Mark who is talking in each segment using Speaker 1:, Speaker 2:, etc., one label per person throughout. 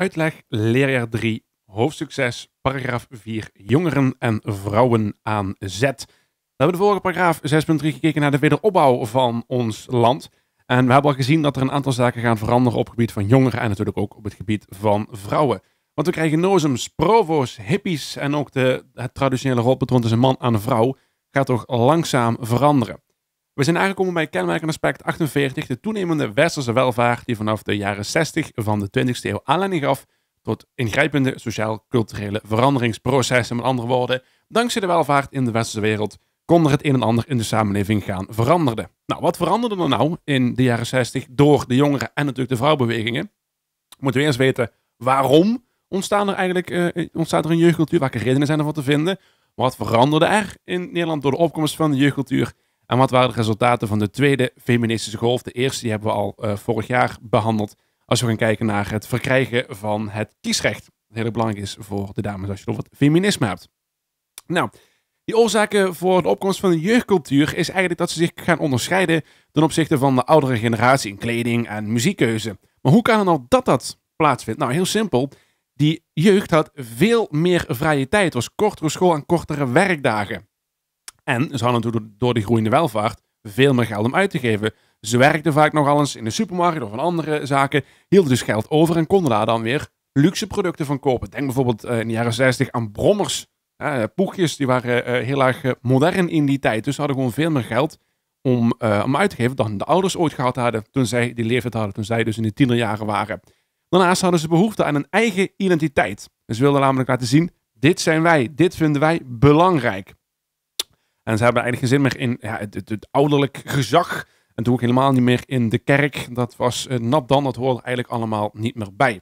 Speaker 1: Uitleg leerjaar 3, hoofdstuk 6, paragraaf 4, jongeren en vrouwen aan zet. We hebben de vorige paragraaf 6.3 gekeken naar de wederopbouw van ons land. En we hebben al gezien dat er een aantal zaken gaan veranderen op het gebied van jongeren en natuurlijk ook op het gebied van vrouwen. Want we krijgen nozems, provo's, hippies en ook de, het traditionele rolpatroon tussen man en vrouw gaat toch langzaam veranderen. We zijn aangekomen bij kenmerkend aspect 48, de toenemende westerse welvaart die vanaf de jaren 60 van de 20e eeuw aanleiding gaf tot ingrijpende sociaal-culturele veranderingsprocessen. Met andere woorden, dankzij de welvaart in de westerse wereld kon er het een en ander in de samenleving gaan veranderen. Nou, wat veranderde er nou in de jaren 60 door de jongeren en natuurlijk de vrouwbewegingen? Moeten we eerst weten waarom ontstaat er eigenlijk, eh, eh, ontstaat er een jeugdcultuur? Welke redenen zijn ervoor te vinden? Wat veranderde er in Nederland door de opkomst van de jeugdcultuur? En wat waren de resultaten van de tweede feministische golf? De eerste die hebben we al eh, vorig jaar behandeld. Als we gaan kijken naar het verkrijgen van het kiesrecht. heel belangrijk is voor de dames als je over wat feminisme hebt. Nou, die oorzaken eh, voor de opkomst van de jeugdcultuur is eigenlijk dat ze zich gaan onderscheiden ten opzichte van de oudere generatie in kleding en muziekkeuze. Maar hoe kan het nou dat dat plaatsvindt? Nou, heel simpel. Die jeugd had veel meer vrije tijd. Het was kortere school en kortere werkdagen. En ze hadden door, door de groeiende welvaart veel meer geld om uit te geven. Ze werkten vaak nogal eens in de supermarkt of in andere zaken, hielden dus geld over en konden daar dan weer luxe producten van kopen. Denk bijvoorbeeld eh, in de jaren 60 aan brommers. Eh, poegjes, die waren eh, heel erg modern in die tijd. Dus ze hadden gewoon veel meer geld om, om uit te geven dan de ouders ooit gehad hadden toen zij die leeftijd hadden, toen zij dus in de tienerjaren waren. Daarnaast hadden ze behoefte aan een eigen identiteit. Ze wilden namelijk laten zien, dit zijn wij, dit vinden wij belangrijk. En ze hebben eigenlijk geen zin meer in ja, het, het, ouderlijk gezag. En toen ook helemaal niet meer in de kerk. Dat was uh, eh, nap dan, dat hoorde eigenlijk allemaal niet meer bij.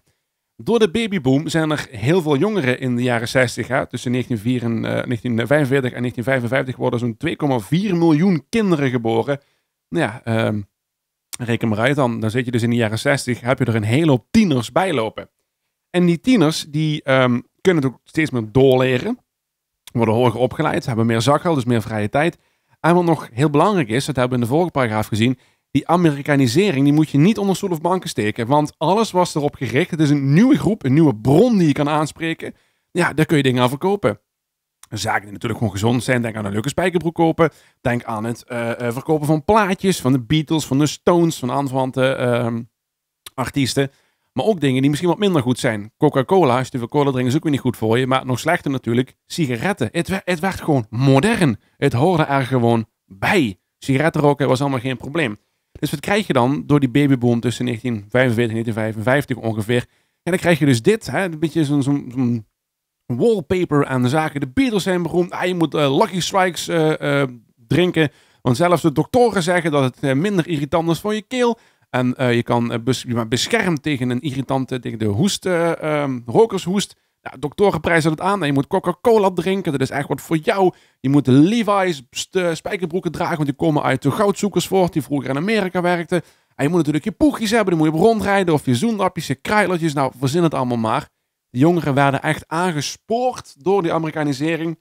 Speaker 1: Door de babyboom zijn er heel veel jongeren in de jaren 60. Hè? Tussen 1945 en 1955 eh, worden zo'n 2,4 miljoen kinderen geboren. Nou ja, ehm, reken maar uit dan. Dan zit je dus in de jaren 60, heb je er een hele hoop tieners bij lopen. En die tieners die ehm, kunnen het ook steeds meer doorleren worden hoger opgeleid, hebben meer zakgeld, dus meer vrije tijd. En wat nog heel belangrijk is, dat hebben we in de vorige paragraaf gezien, die Amerikanisering die moet je niet onder stoel of banken steken. Want alles was erop gericht. Het is een nieuwe groep, een nieuwe bron die je kan aanspreken. Ja, daar kun je dingen aan verkopen. Zaken die natuurlijk gewoon gezond zijn. Denk aan een leuke spijkerbroek kopen. Denk aan het eh, eh, verkopen van plaatjes, van de Beatles, van de Stones, van aanverwante ehm, artiesten. Maar ook dingen die misschien wat minder goed zijn. Coca-Cola, als je te veel cola drinkt, is ook weer niet goed voor je. Maar nog slechter natuurlijk, sigaretten. Het, het werd gewoon modern. Het hoorde er gewoon bij. Sigaretten roken was allemaal geen probleem. Dus wat krijg je dan door die babyboom tussen 1945 en 1955 ongeveer? En dan krijg je dus dit, hè, een beetje zo'n wallpaper aan de zaken. De Beatles zijn beroemd. Ah, je moet eh, Lucky Strikes eh, eh, drinken. Want zelfs de doktoren zeggen dat het minder irritant is voor je keel. En eh, je, kan, eh, beschermd tegen een irritante, tegen de hoest, um, rokershoest. doktoren prijzen het aan. je moet Coca-Cola drinken. Dat is echt wat voor jou. Je moet Levi's spijkerbroeken dragen. Want die komen uit de goudzoekers voort. Die vroeger in Amerika werkten. En je moet natuurlijk je poegjes hebben. Die moet je op rondrijden. Of je zoendapjes, je kruilertjes. Nou, verzin het allemaal maar. De jongeren werden echt aangespoord door die Amerikanisering.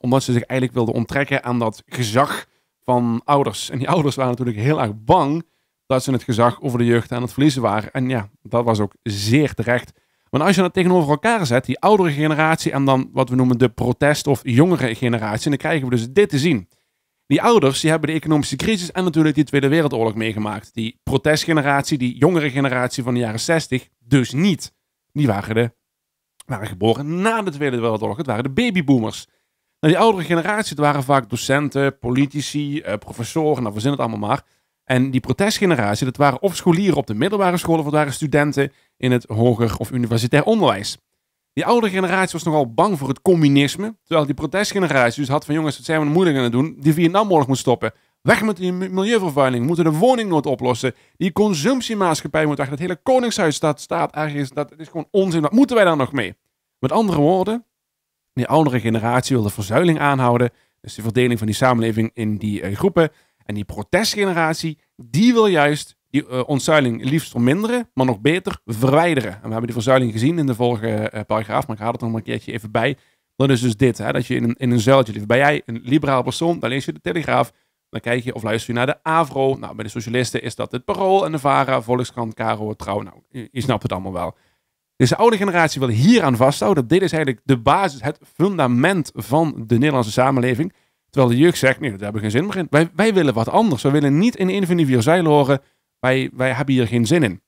Speaker 1: omdat ze zich eigenlijk wilden onttrekken aan dat gezag van ouders. En die ouders waren natuurlijk heel erg bang dat ze het gezag over de jeugd aan het verliezen waren. En ja, dat was ook zeer terecht. Want als je dat tegenover elkaar zet, die oudere generatie en dan wat we noemen de protest- of jongere generatie, dan krijgen we dus dit te zien. Die ouders die hebben de economische crisis en natuurlijk die Tweede Wereldoorlog meegemaakt. Die protestgeneratie, die jongere generatie van de jaren 60, dus niet. Die waren, de, waren geboren na de Tweede Wereldoorlog. Het waren de babyboomers. Nou, die oudere generatie, het waren vaak docenten, politici, eh, professoren, nou zien het allemaal maar. En die protestgeneratie, dat waren of scholieren op de middelbare scholen of dat waren studenten in het hoger of universitair onderwijs. Die oude generatie was nogal bang voor het communisme, terwijl die protestgeneratie dus had van jongens, dat zijn we moeilijk aan het doen? Die Vietnamoorlog moet stoppen. Weg met die milieuvervuiling, we moeten de woningnood oplossen. Die consumptiemaatschappij moet weg, dat hele koningshuis staat, staat ergens, dat is gewoon onzin, wat moeten wij daar nog mee? Met andere woorden, die oudere generatie wilde verzuiling aanhouden, dus de verdeling van die samenleving in die eh, groepen. En die protestgeneratie, die wil juist die eh, ontzuiling liefst verminderen, maar nog beter verwijderen. En we hebben die verzuiling gezien in de vorige eh, paragraaf, maar ik haal het nog een keertje even bij. Dan is dus dit, hè, dat je in een, in een zuiltje leeft. jij een liberaal persoon, dan lees je de Telegraaf, dan kijk je of luister je naar de AVRO. Nou, bij de socialisten is dat het Parool en de VARA, Volkskrant, Caro, Trouw. Nou, je, snapt het allemaal wel. Dus de oude generatie wil hier aan vasthouden. Dit is eigenlijk de basis, het fundament van de Nederlandse samenleving. Terwijl de jeugd zegt, nee, daar hebben we geen zin in. Wij, wij willen wat anders. We willen niet in vier zeilen horen. Wij, wij hebben hier geen zin in.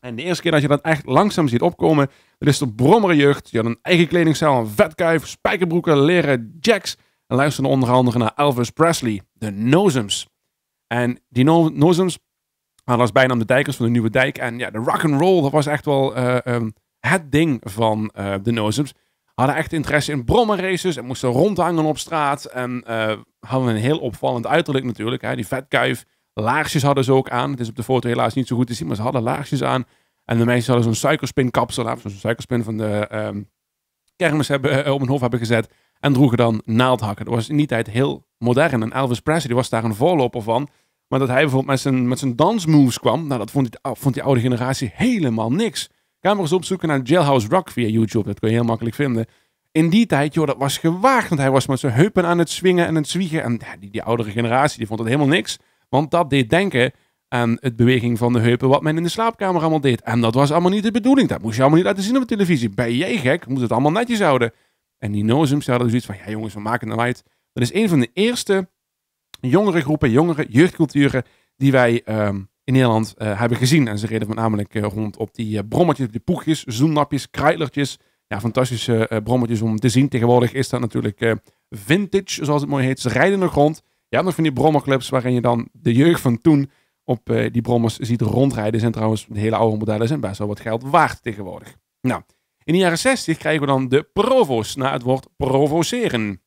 Speaker 1: En de eerste keer dat je dat echt langzaam ziet opkomen, dat is de brommere jeugd. Je had een eigen kledingstijl, een vetkuif, spijkerbroeken, leren jacks. En luisterde onder andere naar Elvis Presley, de Nozems. En die no Nozems hadden als bijnaam de Dijkers van de Nieuwe Dijk. En ja, de rock and roll, dat was echt wel eh, ehm, het ding van eh, de Nozems hadden echt interesse in brommerraces en moesten rondhangen op straat. En eh, hadden een heel opvallend uiterlijk natuurlijk. Hè? Die vetkuif, laarsjes hadden ze ook aan. Het is op de foto helaas niet zo goed te zien, maar ze hadden laarsjes aan. En de meisjes hadden zo'n suikerspinkapsel, zo'n suikerspin van de um, kermis hebben, eh, op hun hoofd hebben gezet. En droegen dan naaldhakken. Dat was in die tijd heel modern. En Elvis Presley die was daar een voorloper van. Maar dat hij bijvoorbeeld met zijn, met zijn dansmoves kwam, nou, dat vond die, vond die oude generatie helemaal niks. Ga eens opzoeken naar Jailhouse Rock via YouTube. Dat kun je heel makkelijk vinden. In die tijd, joh, dat was gewaagd. Want hij was met zijn heupen aan het swingen en het zwiegen. En ja, die, die oudere generatie, die vond dat helemaal niks. Want dat deed denken aan het beweging van de heupen wat men in de slaapkamer allemaal deed. En dat was allemaal niet de bedoeling. Dat moest je allemaal niet laten zien op de televisie. Ben jij gek? Moet het allemaal netjes houden. En die Nozems hadden dus iets van, ja jongens, we maken het uit. Dat is een van de eerste jongere groepen, jongere jeugdculturen die wij ehm, in Nederland uh, hebben gezien. En ze reden voornamelijk eh, rond op die eh, brommetjes, die poegjes, zoennapjes, kruilertjes, Ja, fantastische brommetjes om te zien. Tegenwoordig is dat natuurlijk vintage, zoals het mooi heet. Ze rijden nog rond. Je hebt nog van die brommerclubs waarin je dan de jeugd van toen op die brommers ziet rondrijden. Zijn trouwens hele oude modellen zijn best wel wat geld waard tegenwoordig. Nou, in de jaren 60 krijgen we dan de provo's na het woord provoceren.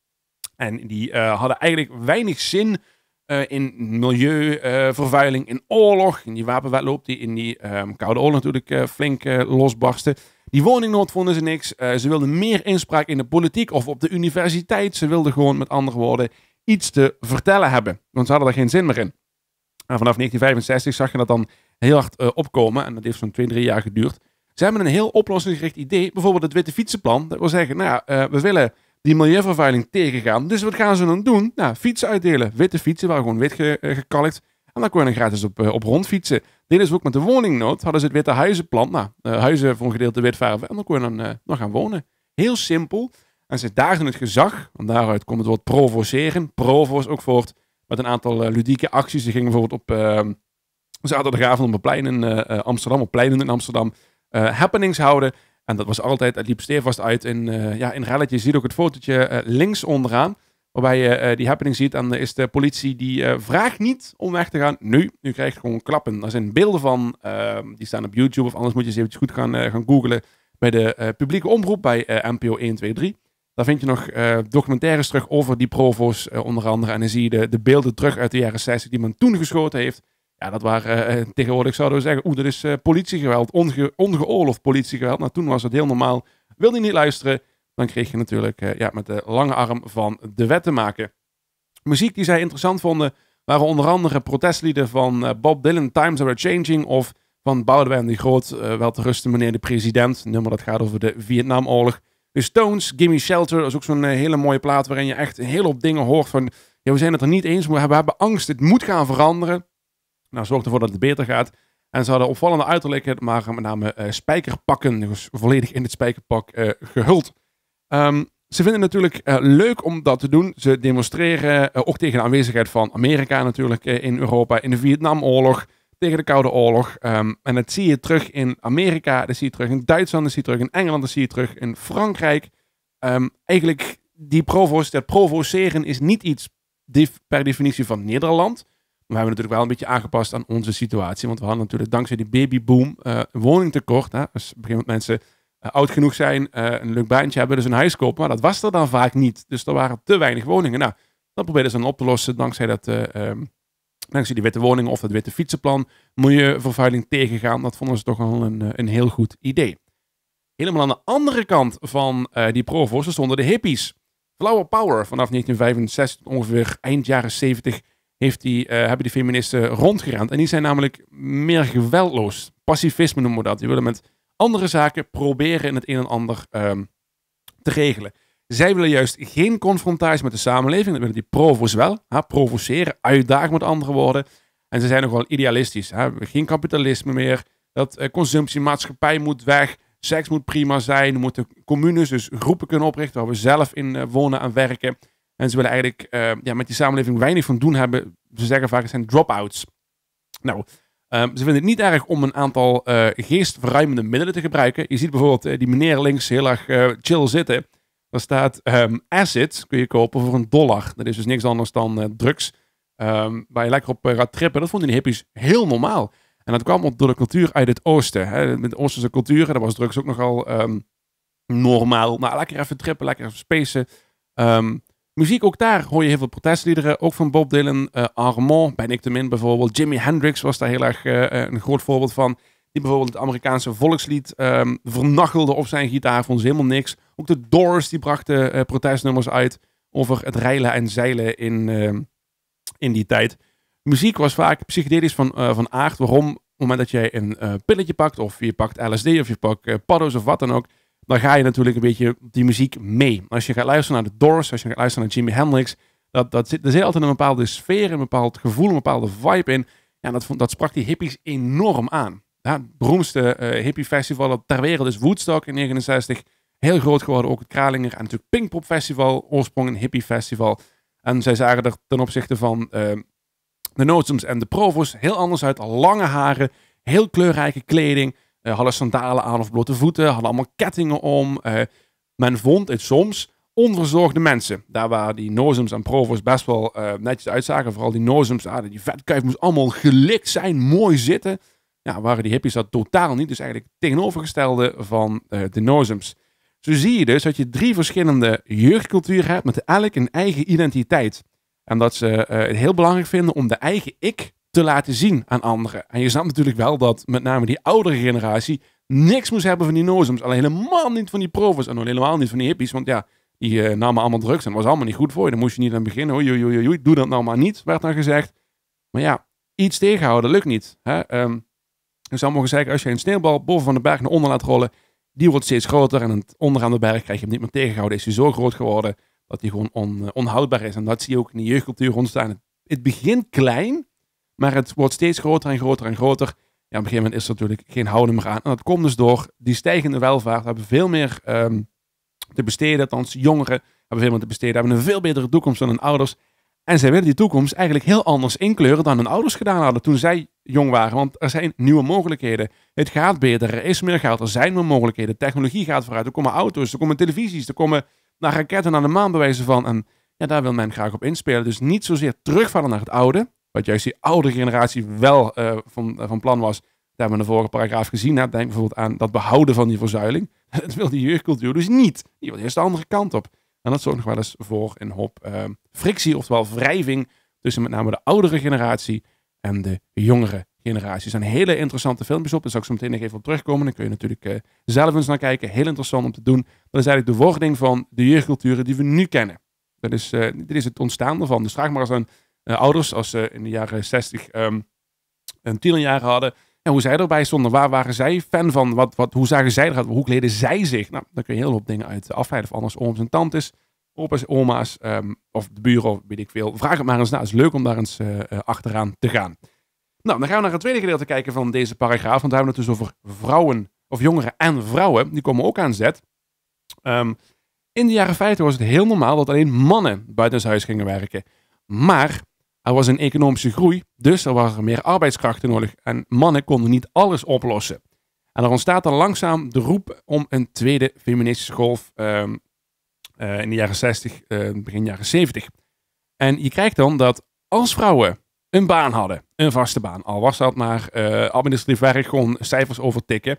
Speaker 1: En die hadden eigenlijk weinig zin eh, in milieuvervuiling, in oorlog, in die wapenwetloop die in die ehm, Koude Oorlog natuurlijk eh, flink eh, losbarstte. Die woningnood vonden ze niks. ze wilden meer inspraak in de politiek of op de universiteit. Ze wilden gewoon, met andere woorden, iets te vertellen hebben. Want ze hadden er geen zin meer in. En vanaf 1965 zag je dat dan heel hard opkomen. En dat heeft zo'n twee drie jaar geduurd. Ze hebben een heel oplossingsgericht idee. Bijvoorbeeld het Witte Fietsenplan. Dat wil zeggen, nou ja, we willen die milieuvervuiling tegengaan. Dus wat gaan ze dan doen? Nou, fietsen uitdelen. Witte fietsen waren gewoon wit eh, gekalkt. En dan kon je dan gratis op, eh, op rondfietsen. Dit is ook met de woningnood. Hadden ze het witte huizenplan. Nou, eh, huizen voor een gedeelte wit En dan kon je dan nog gaan wonen. Heel simpel. En ze dagen het gezag. want daaruit komt het woord provoceren. Provo's ook voort met een aantal ludieke acties. Ze gingen bijvoorbeeld op uh, ehm, zaterdagavond op een plein in Amsterdam. Op pleinen in Amsterdam. happenings houden. En dat was altijd, het liep stevast uit in, uh, ja, in relletjes. Je ziet ook het fotootje eh, links onderaan. Waarbij je eh, die happening ziet. En is de politie die vraagt niet om weg te gaan. Nu, nu krijg je gewoon klappen. Er zijn beelden van. Ehm, die staan op YouTube. Of anders moet je eens eventjes goed gaan, gaan googlen. Bij de publieke omroep bij NPO 123. Daar vind je nog documentaires terug over die provo's onder andere. En dan zie je de, de beelden terug uit de jaren 60 die men toen geschoten heeft. Ja, dat waren eh, tegenwoordig zouden we zeggen, oeh, dat is eh, politiegeweld, onge, ongeoorloofd politiegeweld. Nou, toen was het heel normaal. Wil je niet luisteren, dan kreeg je natuurlijk eh, ja, met de lange arm van de wet te maken. Muziek die zij interessant vonden, waren onder andere protestlieden van Bob Dylan, Times Are Changing, of van Boudewijn de Groot, uh, wel te rusten meneer de president. nummer dat gaat over de Vietnamoorlog. De Stones, Gimme Shelter, dat is ook zo'n hele mooie plaat waarin je echt een hele hoop dingen hoort van... Ja, we zijn het er niet eens, maar we hebben angst, het moet gaan veranderen. Nou, zorg ervoor dat het beter gaat. En ze hadden opvallende uiterlijken, maar met name eh, spijkerpakken, dus volledig in het spijkerpak eh, gehuld. Ehm, ze vinden het natuurlijk eh, leuk om dat te doen. Ze demonstreren ook tegen de aanwezigheid van Amerika natuurlijk in Europa, in de Vietnamoorlog, tegen de Koude Oorlog. Ehm, en dat zie je terug in Amerika, dat zie je terug in Duitsland, dat zie je terug in Engeland, dat zie je terug in Frankrijk. Ehm, eigenlijk, die dat provoceren is niet iets per definitie van Nederland we hebben natuurlijk wel een beetje aangepast aan onze situatie. Want we hadden natuurlijk dankzij die babyboom eh, woningtekort. als Dus op een gegeven moment mensen eh, oud genoeg zijn, uh, een leuk baantje hebben, dus een huis kopen. Maar dat was er dan vaak niet. Dus er waren te weinig woningen. Nou, dat probeerden ze dan op te lossen dankzij, dat, ehm, dankzij die witte woningen of dat witte fietsenplan. Milieuvervuiling tegengaan, dat vonden ze toch wel een, een heel goed idee. Helemaal aan de andere kant van die provo's stonden de hippies. Flower Power vanaf 1965 ongeveer eind jaren 70 heeft die, eh, hebben die feministen rondgerend. En die zijn namelijk meer geweldloos. Pacifisme noemen we dat. Die willen met andere zaken proberen in het een en ander ehm, te regelen. Zij willen juist geen confrontatie met de samenleving. Dat willen die provo's wel. Provoceren, uitdagen met andere woorden. En ze zijn nogal idealistisch. Geen kapitalisme meer. Dat uh, consumptiemaatschappij moet weg. Seks moet prima zijn. moeten communes, dus groepen kunnen oprichten waar we zelf in eh, wonen en werken. En ze willen eigenlijk eh, ja, met die samenleving weinig van doen hebben. Ze zeggen vaak, het zijn drop-outs. Nou, ehm, ze vinden het niet erg om een aantal uh, geestverruimende middelen te gebruiken. Je ziet bijvoorbeeld eh, die meneer links heel erg chill zitten. Daar staat um, acid, kun je kopen voor een dollar. Dat is dus niks anders dan drugs. Ehm, waar je lekker op gaat trippen. Dat vonden die hippies heel normaal. En dat kwam door de cultuur uit het oosten. Hè. Met de oosterse cultuur, daar was drugs ook nogal normaal. Nou, lekker even trippen, lekker even spacen. Um, muziek, ook daar hoor je heel veel protestliederen. Ook van Bob Dylan, eh, Armand, ben ik te min bijvoorbeeld. Jimi Hendrix was daar heel erg eh, een groot voorbeeld van. Die bijvoorbeeld het Amerikaanse volkslied um, vernachelde op zijn gitaar, vond ze helemaal niks. Ook de Doors, die brachten eh, protestnummers uit over het reilen en zeilen in, ehm, in die tijd. Muziek was vaak psychedelisch van, van aard. Waarom? Op het moment dat jij een pilletje pakt, of je pakt LSD, of je pakt paddo's of wat dan ook dan ga je natuurlijk een beetje die muziek mee. Als je gaat luisteren naar de Doors, als je gaat luisteren naar Jimi Hendrix, dat, dat zit, er zit altijd een bepaalde sfeer, een bepaald gevoel, een bepaalde vibe in. En dat, dat sprak die hippies enorm aan. Ja, het beroemdste uh, eh, festival ter wereld is Woodstock in 69. Heel groot geworden, ook het Kralinger. En natuurlijk Pinkpop Festival, oorsprong een festival. En zij zagen er ten opzichte van uh, de Notems en de Provo's heel anders uit. Lange haren, heel kleurrijke kleding. Eh, hadden sandalen aan of blote voeten, hadden allemaal kettingen om. Eh, men vond het soms onverzorgde mensen. Daar waar die nozems en provo's best wel eh, netjes uitzagen. Vooral die nozems, ah, die vetkuif moest allemaal gelikt zijn, mooi zitten. Ja, waren die hippies dat totaal niet. Dus eigenlijk het tegenovergestelde van de nozems. Zo zie je dus dat je drie verschillende jeugdculturen hebt met elk een eigen identiteit. En dat ze het heel belangrijk vinden om de eigen ik te laten zien aan anderen. En je snapt natuurlijk wel dat met name die oudere generatie niks moest hebben van die nozems. Alleen helemaal niet van die profs en helemaal niet van die hippies. Want ja, die eh, namen allemaal drugs en was allemaal niet goed voor je. dan moest je niet aan beginnen. Oei, oei, oei, doe dat nou maar niet, werd dan gezegd. Maar ja, iets tegenhouden lukt niet. Hè? Um, mogen zeggen, als je een sneeuwbal boven van de berg naar onder laat rollen, die wordt steeds groter. En onderaan de berg krijg je hem niet meer tegengehouden. Is hij zo groot geworden dat hij gewoon on, eh, onhoudbaar is. En dat zie je ook in de jeugdcultuur ontstaan. Het begint klein, maar het wordt steeds groter en groter en groter. Ja, op een gegeven moment is er natuurlijk geen houden meer aan. En dat komt dus door die stijgende welvaart. We hebben veel meer ehm, te besteden, althans jongeren hebben veel meer te besteden. Hebben een veel betere toekomst dan hun ouders. En zij willen die toekomst eigenlijk heel anders inkleuren dan hun ouders gedaan hadden toen zij jong waren. Want er zijn nieuwe mogelijkheden. Het gaat beter, er is meer geld, er zijn meer mogelijkheden. Technologie gaat vooruit, er komen auto's, er komen televisies, er komen naar raketten naar de maan bewijzen van. En ja, daar wil men graag op inspelen. Dus niet zozeer terugvallen naar het oude, wat juist die oude generatie wel eh, van, eh, van plan was. Daar we in de vorige paragraaf gezien hebben. Denk bijvoorbeeld aan dat behouden van die verzuiling. dat wil die jeugdcultuur dus niet. Die wil eerst de andere kant op. En dat zorgt nog wel eens voor een hoop eh, frictie, oftewel wrijving. tussen met name de oudere generatie en de jongere generatie. Er zijn hele interessante filmpjes op. Daar zal ik zo meteen nog even op terugkomen. Dan kun je natuurlijk zelf eens naar kijken. Heel interessant om te doen. Dat is eigenlijk de wording van de jeugdculturen die we nu kennen. Dat is, uh, dit is het ontstaan ervan. Dus vraag maar als een eh, ouders, als ze in de jaren 60 um, ehm, een tienerjaren hadden. En hoe zij erbij stonden, waar waren zij fan van? Wat, wat, hoe zagen zij eruit? Hoe kleden zij zich? Nou, dan kun je heel veel dingen uit eh, afleiden. Of anders ooms en tantes, opa's, oma's ehm, of de buren, weet ik veel. Vraag het maar eens na. Nou, het is leuk om daar eens eh, achteraan te gaan. Nou, dan gaan we naar het tweede gedeelte kijken van deze paragraaf. Want daar hebben we het dus over vrouwen, of jongeren en vrouwen. Die komen ook aan zet. Ehm, in de jaren 50 was het heel normaal dat alleen mannen buiten huis gingen werken. Maar er was een economische groei, dus er waren meer arbeidskrachten nodig en mannen konden niet alles oplossen. En er ontstaat dan langzaam de roep om een tweede feministische golf ehm, eh, in de jaren 60, eh, begin jaren 70. En je krijgt dan dat als vrouwen een baan hadden, een vaste baan, al was dat maar eh, administratief werk, gewoon cijfers overtikken.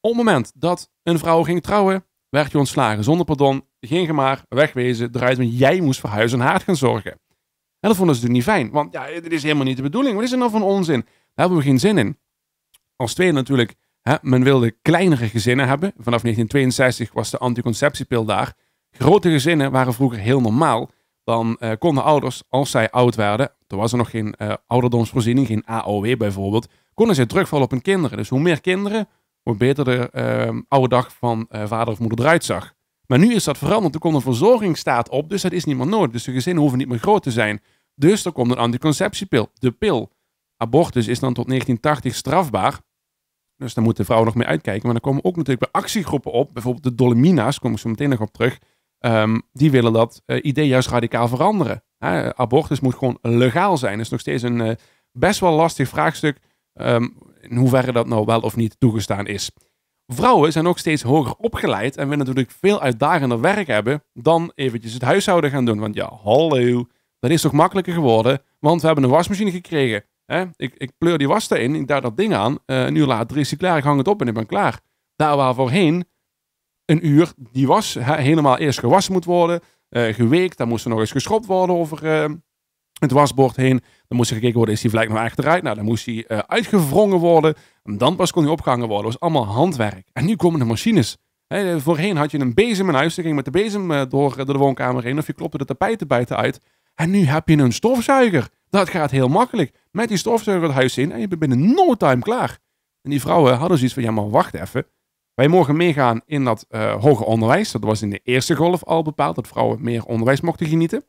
Speaker 1: Op het moment dat een vrouw ging trouwen, werd je ontslagen zonder pardon, ging gemaar maar wegwezen, eruit, want jij moest voor huis en haard gaan zorgen. En dat vonden ze natuurlijk niet fijn. Want ja, dit is helemaal niet de bedoeling. Wat is er nou van onzin? Daar hebben we geen zin in. Als tweede natuurlijk, hè, men wilde kleinere gezinnen hebben. Vanaf 1962 was de anticonceptiepil daar. Grote gezinnen waren vroeger heel normaal. Dan eh, konden ouders, als zij oud werden, toen was er nog geen eh, ouderdomsvoorziening, geen AOW bijvoorbeeld, konden zij terugvallen op hun kinderen. Dus hoe meer kinderen, hoe beter de eh, oude dag van vader of moeder eruit zag. Maar nu is dat veranderd. Er komt een verzorgingsstaat op, dus dat is niet meer nodig. Dus de gezinnen hoeven niet meer groot te zijn. Dus er komt een anticonceptiepil, de pil. Abortus is dan tot 1980 strafbaar. Dus daar moet de vrouw nog mee uitkijken. Maar dan komen ook natuurlijk bij actiegroepen op. Bijvoorbeeld de Dolomina's, kom ik zo meteen nog op terug. Ehm, die willen dat eh, idee juist radicaal veranderen. abortus moet gewoon legaal zijn. Dat is nog steeds een eh, best wel lastig vraagstuk. Um, in hoeverre dat nou wel of niet toegestaan is. Vrouwen zijn ook steeds hoger opgeleid en willen natuurlijk veel uitdagender werk hebben dan eventjes het huishouden gaan doen. Want ja, hallo, dat is toch makkelijker geworden, want we hebben een wasmachine gekregen. Hè? Ik, ik pleur die was erin, ik daar dat ding aan. Uh, een uur later is die klaar, ik hang het op en ik ben klaar. Daar waar voorheen een uur die was helemaal eerst gewassen moet worden, eh, geweekt, dan moest er nog eens geschropt worden over eh, het wasbord heen. Dan moest er gekeken worden, is die vlek nog echt eruit? Nou, dan moest die uitgevrongen worden. En dan pas kon die opgehangen worden. Dat was allemaal handwerk. En nu komen de machines. voorheen had je een bezem in huis. Dan ging met de bezem door, door de woonkamer heen. Of je klopte de tapijten buiten uit. En nu heb je een stofzuiger. Dat gaat heel makkelijk. Met die stofzuiger het huis in en je bent binnen no time klaar. En die vrouwen hadden zoiets van, ja maar wacht even. Wij mogen meegaan in dat uh, eh, hoger onderwijs. Dat was in de eerste golf al bepaald, dat vrouwen meer onderwijs mochten genieten.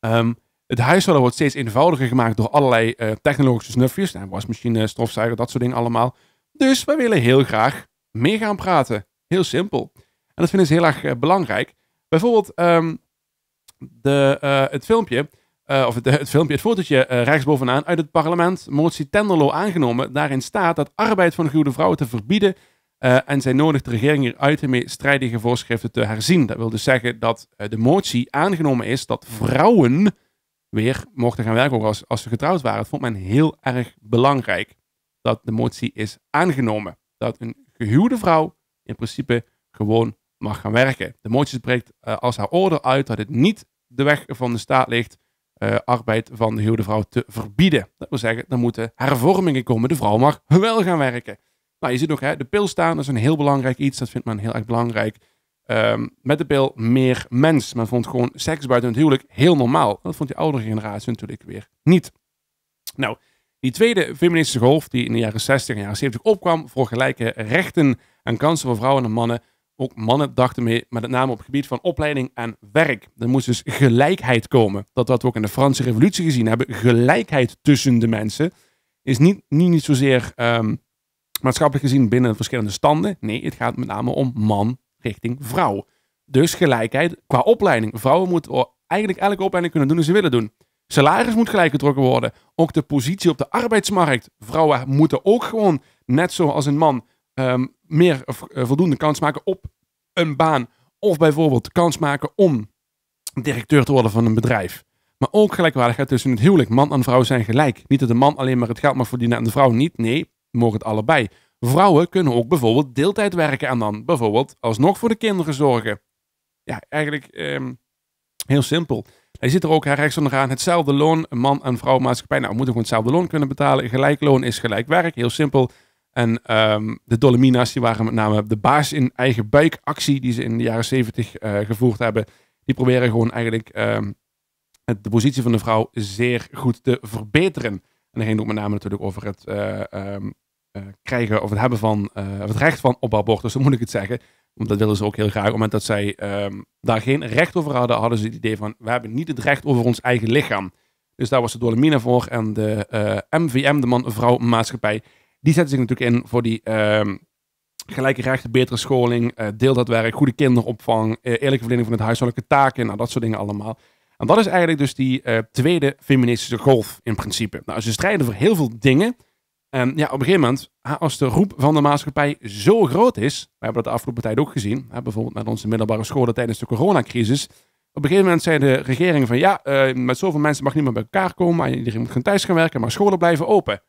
Speaker 1: Um, het huishouden wordt steeds eenvoudiger gemaakt door allerlei eh, technologische snufjes. Nou, wasmachine, stofzuiger, dat soort dingen allemaal. Dus wij willen heel graag meegaan gaan praten. Heel simpel. En dat vinden ze heel erg eh, belangrijk. Bijvoorbeeld, ehm, de, eh, het filmpje, eh, of het, het, filmpje, het fotootje uh, rechtsbovenaan uit het parlement, motie Tenderlo aangenomen. Daarin staat dat arbeid van gehuwde vrouwen te verbieden en zij nodigt de regering hieruit mee strijdige voorschriften te herzien. Dat wil dus zeggen dat de motie aangenomen is dat vrouwen weer mochten gaan werken, als, als ze getrouwd waren. Het vond men heel erg belangrijk, dat de motie is aangenomen. Dat een gehuwde vrouw in principe gewoon mag gaan werken. De motie spreekt eh, als haar orde uit dat het niet de weg van de staat ligt eh, arbeid van de huwde vrouw te verbieden. Dat wil zeggen, er moeten hervormingen komen. De vrouw mag wel gaan werken. Nou, je ziet ook, hè, de pil staan is een heel belangrijk iets. Dat vindt men heel erg belangrijk. Ehm, met de pil meer mens. Men vond gewoon seks buiten het huwelijk heel normaal. Dat vond die oudere generatie natuurlijk weer niet. Nou, die tweede feministische golf, die in de jaren 60 en jaren 70 opkwam voor gelijke rechten en kansen voor vrouwen en mannen, ook mannen dachten mee, met name op het gebied van opleiding en werk. Er moest dus gelijkheid komen. Dat wat we ook in de Franse Revolutie gezien hebben, gelijkheid tussen de mensen, is niet, niet, niet zozeer ehm, maatschappelijk gezien binnen verschillende standen. Nee, het gaat met name om man richting vrouw. Dus gelijkheid qua opleiding. Vrouwen moeten eigenlijk elke opleiding kunnen doen die ze willen doen. Salaris moet gelijk getrokken worden. Ook de positie op de arbeidsmarkt. Vrouwen moeten ook gewoon, net zoals een man, Ehm, meer uh, voldoende kans maken op een baan. Of bijvoorbeeld kans maken om directeur te worden van een bedrijf. Maar ook gelijkwaardigheid tussen het huwelijk. Man en vrouw zijn gelijk. Niet dat de man alleen maar het geld mag verdienen en de vrouw niet. Nee, mogen het allebei. Vrouwen kunnen ook bijvoorbeeld deeltijd werken en dan bijvoorbeeld alsnog voor de kinderen zorgen. Ja, eigenlijk ehm, heel simpel. Hij zit er ook rechts onderaan. Hetzelfde loon, man en vrouw maatschappij. Nou, we moeten gewoon hetzelfde loon kunnen betalen. Gelijk loon is gelijk werk. Heel simpel. En ehm, de Dolomina's die waren met name de baas in eigen buikactie die ze in de jaren 70 eh, gevoerd hebben. Die proberen gewoon eigenlijk ehm, de positie van de vrouw zeer goed te verbeteren. En dan ging ook met name natuurlijk over het eh, ehm, eh, krijgen of het hebben van het recht van op abortus, zo moet ik het zeggen. Want dat wilden ze ook heel graag. Op het moment dat zij daar geen recht over hadden, hadden ze het idee van we hebben niet het recht over ons eigen lichaam. Dus daar was de Dolomina voor en de MVM, de man-vrouw maatschappij die zetten zich natuurlijk in voor die ehm, gelijke rechten, betere scholing, eh, werk, goede kinderopvang, eh, eerlijke verdeling van het huishoudelijke taken, nou, dat soort dingen allemaal. En dat is eigenlijk dus die eh, tweede feministische golf in principe. Nou, ze strijden voor heel veel dingen. En ja, op een gegeven moment, als de roep van de maatschappij zo groot is, we hebben dat de afgelopen tijd ook gezien, hè, bijvoorbeeld met onze middelbare scholen tijdens de coronacrisis. Op een gegeven moment zeiden de regering van ja, met zoveel mensen mag niemand bij elkaar komen, iedereen moet gaan thuis gaan werken, maar scholen blijven open.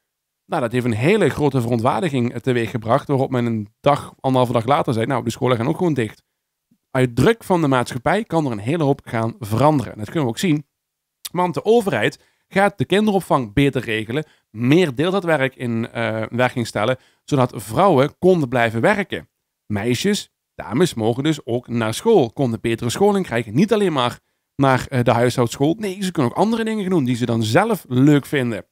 Speaker 1: Nou, dat heeft een hele grote verontwaardiging gebracht, waarop men een dag, anderhalve dag later zei, nou, de scholen gaan ook gewoon dicht. Uit druk van de maatschappij kan er een hele hoop gaan veranderen. En dat kunnen we ook zien, want de overheid gaat de kinderopvang beter regelen, meer deeltijdwerk in uh, werking stellen, zodat vrouwen konden blijven werken. Meisjes, dames mogen dus ook naar school, konden betere scholing krijgen, niet alleen maar naar eh, de huishoudschool. Nee, ze kunnen ook andere dingen doen die ze dan zelf leuk vinden.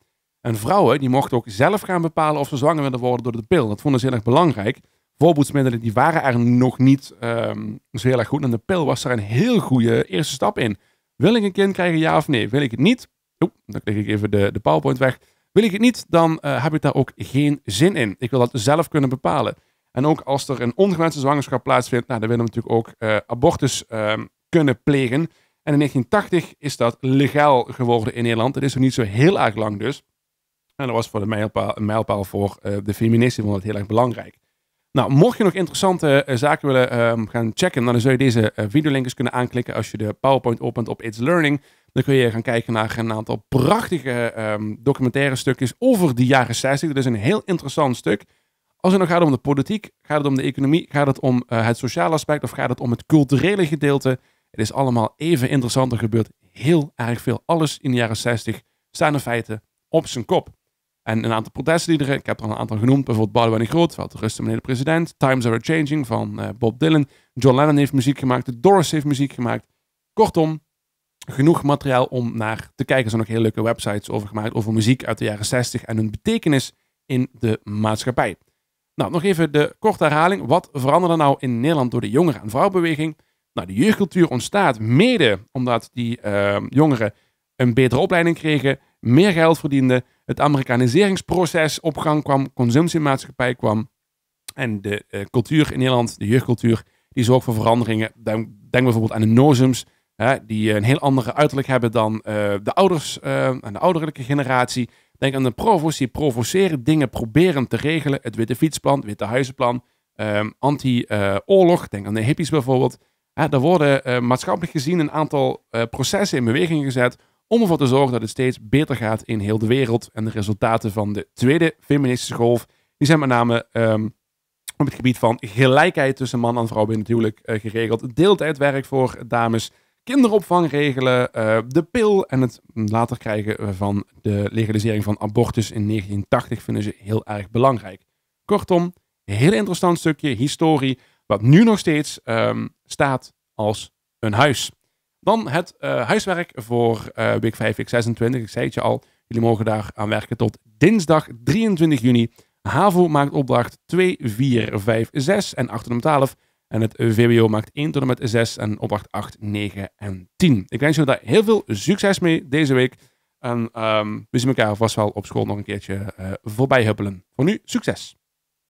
Speaker 1: En vrouwen die mochten ook zelf gaan bepalen of ze zwanger willen worden door de pil. Dat vonden ze heel erg belangrijk. Voorboedsmiddelen die waren er nog niet um, zo heel erg goed. En de pil was daar een heel goede eerste stap in. Wil ik een kind krijgen, ja of nee? Wil ik het niet? Oep, dan leg ik even de, de PowerPoint weg. Wil ik het niet, dan eh, heb ik daar ook geen zin in. Ik wil dat zelf kunnen bepalen. En ook als er een ongewenste zwangerschap plaatsvindt, nou, dan willen we natuurlijk ook eh, abortus ehm, kunnen plegen. En in 1980 is dat legaal geworden in Nederland. Dat is nog niet zo heel erg lang dus. En dat was voor de mijlpaal, een mijlpaal voor eh, de feministen, vond het heel erg belangrijk. Nou, mocht je nog interessante eh, zaken willen ehm, gaan checken, dan zou je deze uh, eh, videolinkjes kunnen aanklikken als je de PowerPoint opent op It's Learning. Dan kun je gaan kijken naar een aantal prachtige ehm, documentaire stukjes over de jaren 60. Dat is een heel interessant stuk. Als het nog gaat om de politiek, gaat het om de economie, gaat het om het sociale aspect of gaat het om het culturele gedeelte. Het is allemaal even interessant. Er gebeurt heel erg veel. Alles in de jaren 60 staan in feite op zijn kop. En een aantal protestliederen, ik heb er een aantal genoemd, bijvoorbeeld Boudewijn Grootveld, Rusten meneer de president, Times Are Changing van eh, Bob Dylan, John Lennon heeft muziek gemaakt, de Doris heeft muziek gemaakt. Kortom, genoeg materiaal om naar te kijken. Er zijn nog hele leuke websites over gemaakt over muziek uit de jaren 60 en hun betekenis in de maatschappij. Nou, nog even de korte herhaling. Wat veranderde nou in Nederland door de jongeren- en vrouwbeweging? Nou, de jeugdcultuur ontstaat mede omdat die eh, jongeren een betere opleiding kregen, meer geld verdienden het Amerikaniseringsproces op gang kwam, consumptiemaatschappij kwam. En de eh, cultuur in Nederland, de jeugdcultuur, die zorgt voor veranderingen. Denk, bijvoorbeeld aan de nozums, hè, die eh, een heel andere uiterlijk hebben dan eh, de ouders en de ouderlijke generatie. Denk aan de provo's die provoceren, dingen proberen te regelen. Het Witte Fietsplan, het Witte Huizenplan, ehm, anti-oorlog. Denk aan de hippies bijvoorbeeld. Hè, daar worden maatschappelijk gezien een aantal processen in beweging gezet om ervoor te zorgen dat het steeds beter gaat in heel de wereld. En de resultaten van de tweede feministische golf, die zijn met name ehm, op het gebied van gelijkheid tussen man en vrouw binnen natuurlijk uh, geregeld. Deeltijdwerk voor dames, kinderopvang regelen, eh, de pil en het later krijgen van de legalisering van abortus in 1980 vinden ze heel erg belangrijk. Kortom, een heel interessant stukje historie, wat nu nog steeds ehm, staat als een huis. Dan het eh, huiswerk voor uh, Week 5, Week 26. Ik zei het je al, jullie mogen daar aan werken tot dinsdag 23 juni. HAVO maakt opdracht 2, 4, 5, 6 en 8 en 12. En het VWO maakt 1 tot en met 6 en opdracht 8, 9 en 10. Ik wens jullie daar heel veel succes mee deze week. En ehm, we zien elkaar vast wel op school nog een keertje uh, voorbij huppelen. Voor nu, succes!